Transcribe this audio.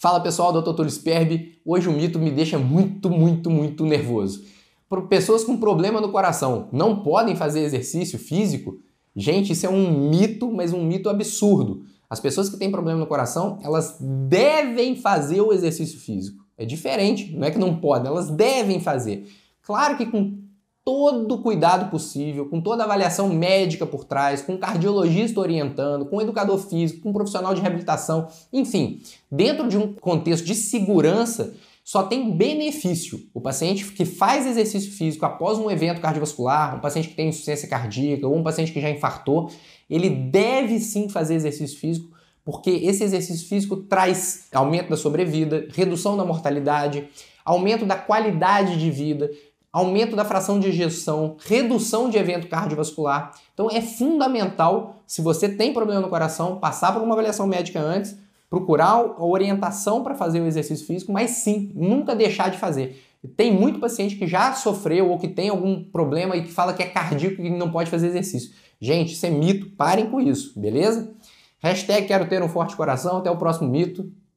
Fala pessoal, doutor Túlio Sperbi. Hoje o mito me deixa muito, muito, muito nervoso. Pessoas com problema no coração não podem fazer exercício físico? Gente, isso é um mito, mas um mito absurdo. As pessoas que têm problema no coração, elas devem fazer o exercício físico. É diferente, não é que não podem, elas devem fazer. Claro que com todo o cuidado possível, com toda a avaliação médica por trás, com um cardiologista orientando, com um educador físico, com um profissional de reabilitação, enfim, dentro de um contexto de segurança, só tem benefício. O paciente que faz exercício físico após um evento cardiovascular, um paciente que tem insuficiência cardíaca ou um paciente que já infartou, ele deve sim fazer exercício físico porque esse exercício físico traz aumento da sobrevida, redução da mortalidade, aumento da qualidade de vida, aumento da fração de ejeção, redução de evento cardiovascular. Então é fundamental, se você tem problema no coração, passar por uma avaliação médica antes, procurar a orientação para fazer o exercício físico, mas sim, nunca deixar de fazer. Tem muito paciente que já sofreu ou que tem algum problema e que fala que é cardíaco e não pode fazer exercício. Gente, isso é mito, parem com isso, beleza? Hashtag quero ter um forte coração, até o próximo mito.